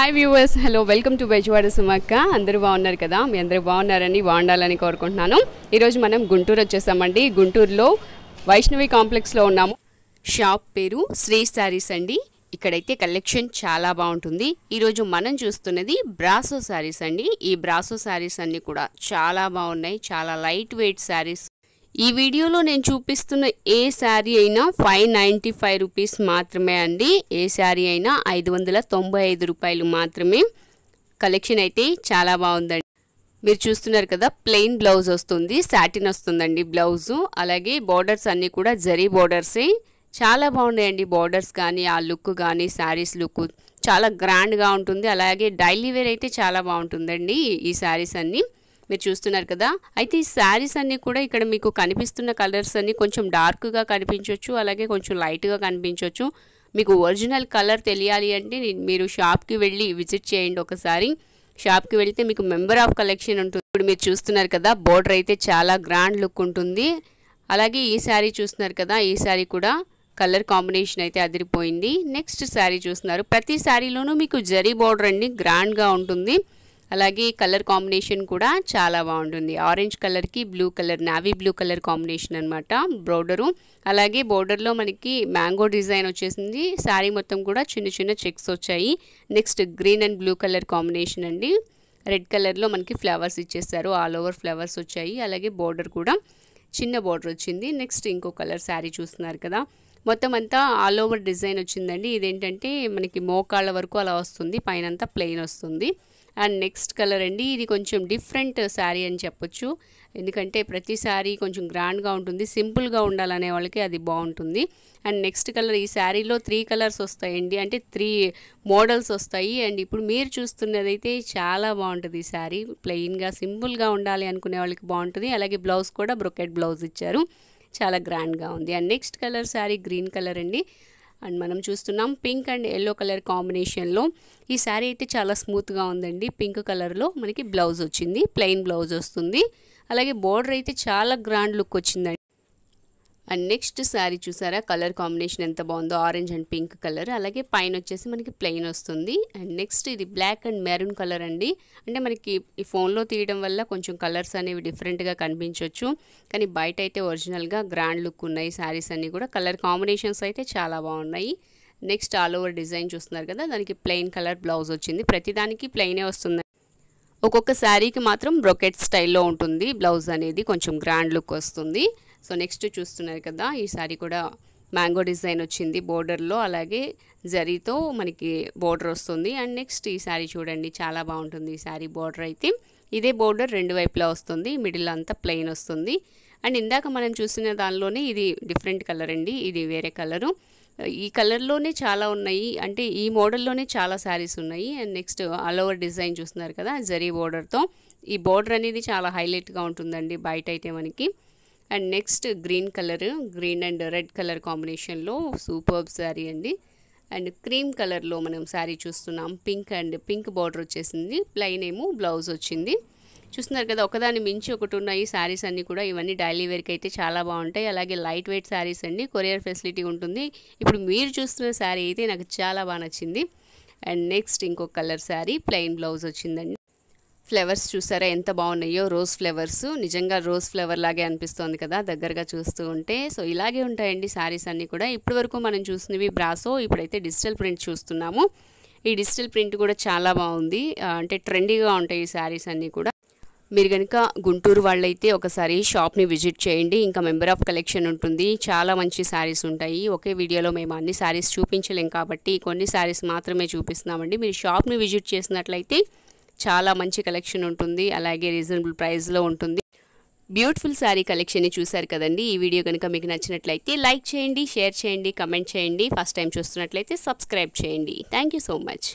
hi viewers hello welcome to Bezawada సుమక్క అందరూ బాగున్నారు కదా మీ అందరూ బాగున్నారని బాగుండాలని కోరుకుంటున్నాను ఈరోజు మనం గుంటూరు వచ్చేసామండి గుంటూరులో వైష్ణవి కాంప్లెక్స్లో ఉన్నాము షాప్ పేరు శ్రీ శారీస్ అండి ఇక్కడైతే కలెక్షన్ చాలా బాగుంటుంది ఈరోజు మనం చూస్తున్నది బ్రాసో శారీస్ అండి ఈ బ్రాసో శారీస్ అన్నీ కూడా చాలా బాగున్నాయి చాలా లైట్ వెయిట్ శారీస్ ఈ వీడియోలో నేను చూపిస్తున్న ఏ శారీ అయినా ఫైవ్ నైంటీ ఫైవ్ రూపీస్ మాత్రమే అండి ఏ శారీ అయినా ఐదు వందల తొంభై ఐదు రూపాయలు మాత్రమే కలెక్షన్ అయితే చాలా బాగుందండి మీరు చూస్తున్నారు కదా ప్లెయిన్ బ్లౌజ్ వస్తుంది సాటిన్ వస్తుందండి బ్లౌజు అలాగే బార్డర్స్ అన్నీ కూడా జరీ బార్డర్సే చాలా బాగున్నాయండి బార్డర్స్ కానీ ఆ లుక్ కానీ శారీస్ లుక్ చాలా గ్రాండ్గా ఉంటుంది అలాగే డైలీ వేర్ అయితే చాలా బాగుంటుందండి ఈ శారీస్ అన్నీ మీరు చూస్తున్నారు కదా అయితే ఈ శారీస్ అన్నీ కూడా ఇక్కడ మీకు కనిపిస్తున్న కలర్స్ అన్నీ కొంచెం డార్క్గా కనిపించవచ్చు అలాగే కొంచెం లైట్గా కనిపించవచ్చు మీకు ఒరిజినల్ కలర్ తెలియాలి అంటే మీరు షాప్కి వెళ్ళి విజిట్ చేయండి ఒకసారి షాప్కి వెళ్తే మీకు మెంబర్ ఆఫ్ కలెక్షన్ ఉంటుంది ఇప్పుడు మీరు చూస్తున్నారు కదా బోర్డర్ అయితే చాలా గ్రాండ్ లుక్ ఉంటుంది అలాగే ఈ శారీ చూస్తున్నారు కదా ఈ శారీ కూడా కలర్ కాంబినేషన్ అయితే అదిరిపోయింది నెక్స్ట్ శారీ చూస్తున్నారు ప్రతి శారీలోనూ మీకు జరీ బోర్డర్ అండి గ్రాండ్గా ఉంటుంది అలాగే కలర్ కాంబినేషన్ కూడా చాలా బాగుంటుంది ఆరెంజ్ కలర్కి blue colour navy blue colour combination అనమాట బోర్డరు అలాగే బోర్డర్లో మనకి మ్యాంగో డిజైన్ వచ్చేసింది శారీ మొత్తం కూడా చిన్న చిన్న చెక్స్ వచ్చాయి next green and blue colour combination అండి రెడ్ కలర్లో మనకి ఫ్లవర్స్ ఇచ్చేసారు ఆల్ ఓవర్ ఫ్లవర్స్ వచ్చాయి అలాగే బోర్డర్ కూడా చిన్న బోర్డర్ వచ్చింది నెక్స్ట్ ఇంకో కలర్ శారీ చూస్తున్నారు కదా మొత్తం అంతా ఆల్ ఓవర్ డిజైన్ వచ్చిందండి ఇదేంటంటే మనకి మోకాళ్ళ వరకు అలా వస్తుంది పైన అంతా ప్లెయిన్ వస్తుంది అండ్ నెక్స్ట్ కలర్ అండి ఇది కొంచెం డిఫరెంట్ శారీ అని చెప్పొచ్చు ఎందుకంటే ప్రతి శారీ కొంచెం గ్రాండ్గా ఉంటుంది సింపుల్గా ఉండాలనే వాళ్ళకి అది బాగుంటుంది అండ్ నెక్స్ట్ కలర్ ఈ శారీలో త్రీ కలర్స్ వస్తాయండి అంటే త్రీ మోడల్స్ వస్తాయి అండ్ ఇప్పుడు మీరు చూస్తున్నదైతే చాలా బాగుంటుంది ఈ శారీ ప్లెయిన్గా సింపుల్గా ఉండాలి అనుకునే వాళ్ళకి బాగుంటుంది అలాగే బ్లౌజ్ కూడా బ్రొకెట్ బ్లౌజ్ ఇచ్చారు చాలా గ్రాండ్గా ఉంది and next colour sari green colour అండి అండ్ మనం చూస్తున్నాం పింక్ అండ్ ఎల్లో కలర్ కాంబినేషన్లో ఈ శారీ అయితే చాలా స్మూత్గా ఉందండి పింక్ కలర్లో మనకి బ్లౌజ్ వచ్చింది ప్లెయిన్ బ్లౌజ్ వస్తుంది అలాగే బోర్డర్ అయితే చాలా గ్రాండ్ లుక్ వచ్చిందండి అండ్ నెక్స్ట్ శారీ చూసారా కలర్ కాంబినేషన్ ఎంత బాగుందో ఆరెంజ్ అండ్ పింక్ కలర్ అలాగే పైన వచ్చేసి మనకి ప్లెయిన్ వస్తుంది అండ్ నెక్స్ట్ ఇది బ్లాక్ అండ్ మెరూన్ కలర్ అండి అంటే మనకి ఈ ఫోన్లో తీయడం వల్ల కొంచెం కలర్స్ అనేవి డిఫరెంట్గా కనిపించవచ్చు కానీ బయట అయితే ఒరిజినల్గా గ్రాండ్ లుక్ ఉన్నాయి శారీస్ అన్నీ కూడా కలర్ కాంబినేషన్స్ అయితే చాలా బాగున్నాయి నెక్స్ట్ ఆల్ ఓవర్ డిజైన్ చూస్తున్నారు కదా దానికి ప్లెయిన్ కలర్ బ్లౌజ్ వచ్చింది ప్రతిదానికి ప్లెయినే వస్తుంది ఒక్కొక్క శారీకి మాత్రం బ్రొకెట్ స్టైల్లో ఉంటుంది బ్లౌజ్ అనేది కొంచెం గ్రాండ్ లుక్ వస్తుంది సో నెక్స్ట్ చూస్తున్నారు కదా ఈ శారీ కూడా మ్యాంగో డిజైన్ వచ్చింది బోర్డర్లో అలాగే జరీతో మనకి బోర్డర్ వస్తుంది అండ్ నెక్స్ట్ ఈ సారీ చూడండి చాలా బాగుంటుంది ఈ శారీ బోర్డర్ అయితే ఇదే బోర్డర్ రెండు వైపులా వస్తుంది మిడిల్ అంతా ప్లెయిన్ వస్తుంది అండ్ ఇందాక మనం చూసిన దానిలోనే ఇది డిఫరెంట్ కలర్ అండి ఇది వేరే కలరు ఈ కలర్లోనే చాలా ఉన్నాయి అంటే ఈ మోడల్లోనే చాలా శారీస్ ఉన్నాయి and next all over design చూస్తున్నారు కదా జరీ బోర్డర్తో ఈ బోర్డర్ అనేది చాలా హైలైట్గా ఉంటుందండి బయట అయితే మనకి and next green colour green and red colour కాంబినేషన్లో సూపర్బ్ శారీ అండి అండ్ క్రీమ్ కలర్లో మనం శారీ చూస్తున్నాం పింక్ అండ్ పింక్ బార్డర్ వచ్చేసింది ప్లెయిన్ ఏమో బ్లౌజ్ వచ్చింది చూస్తున్నారు కదా ఒకదాని మించి ఒకటి ఉన్నాయి శారీస్ అన్నీ కూడా ఇవన్నీ డైలీ వేర్కి అయితే చాలా బాగుంటాయి అలాగే లైట్ వెయిట్ శారీస్ అండి కొరియర్ ఫెసిలిటీ ఉంటుంది ఇప్పుడు మీరు చూస్తున్న శారీ అయితే నాకు చాలా బాగా నచ్చింది అండ్ నెక్స్ట్ ఇంకొక కలర్ శారీ ప్లెయిన్ బ్లౌజ్ వచ్చిందండి ఫ్లేవర్స్ చూసారా ఎంత బాగున్నాయో రోజ్ ఫ్లేవర్స్ నిజంగా రోజ్ ఫ్లేవర్ లాగే అనిపిస్తోంది కదా దగ్గరగా చూస్తూ ఉంటే సో ఇలాగే ఉంటాయండి శారీస్ అన్నీ కూడా ఇప్పటివరకు మనం చూసినవి బ్రాసో ఇప్పుడైతే డిజిటల్ ప్రింట్ చూస్తున్నాము ఈ డిజిటల్ ప్రింట్ కూడా చాలా బాగుంది అంటే ట్రెండీగా ఉంటాయి ఈ శారీస్ అన్నీ కూడా మీరు కనుక గుంటూరు వాళ్ళైతే ఒకసారి షాప్ని విజిట్ చేయండి ఇంకా మెంబర్ ఆఫ్ కలెక్షన్ ఉంటుంది చాలా మంచి శారీస్ ఉంటాయి ఒకే వీడియోలో మేము అన్ని శారీస్ చూపించలేం కాబట్టి కొన్ని శారీస్ మాత్రమే చూపిస్తున్నామండి మీరు షాప్ని విజిట్ చేసినట్లయితే చాలా మంచి కలెక్షన్ ఉంటుంది అలాగే రీజనబుల్ ప్రైస్లో ఉంటుంది బ్యూటిఫుల్ శారీ కలెక్షన్ని చూశారు కదండి ఈ వీడియో కనుక మీకు నచ్చినట్లయితే లైక్ చేయండి షేర్ చేయండి కమెంట్ చేయండి ఫస్ట్ టైం చూస్తున్నట్లయితే సబ్స్క్రైబ్ చేయండి థ్యాంక్ సో మచ్